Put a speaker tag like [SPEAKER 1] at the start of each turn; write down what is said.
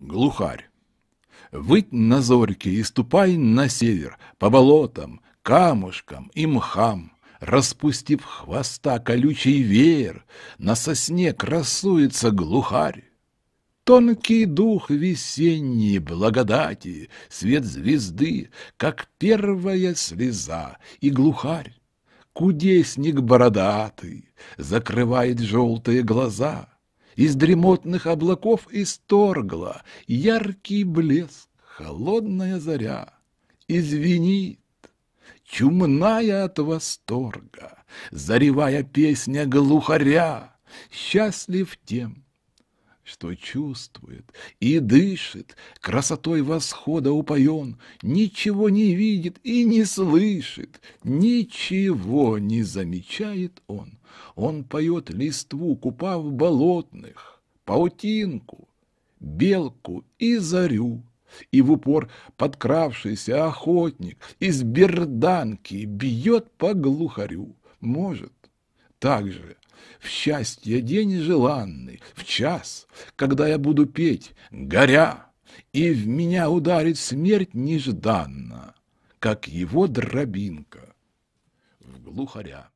[SPEAKER 1] глухарь. Выть на зорьке и ступай на север, по болотам, камушкам и мхам, Распустив хвоста колючий веер, на сосне красуется глухарь. Тонкий дух весенней благодати, свет звезды, как первая слеза, и глухарь, кудесник бородатый, закрывает желтые глаза — из дремотных облаков исторгла яркий блеск, холодная заря. Извинит, чумная от восторга, заревая песня глухаря, счастлив тем, что чувствует и дышит, красотой восхода упоен, ничего не видит и не слышит, ничего не замечает он. Он поет листву купав болотных, паутинку, белку и зарю. И в упор подкравшийся охотник из берданки бьет по глухарю. Может, также в счастье день желанный, в час, когда я буду петь, горя, и в меня ударит смерть нежданно, как его дробинка в глухаря.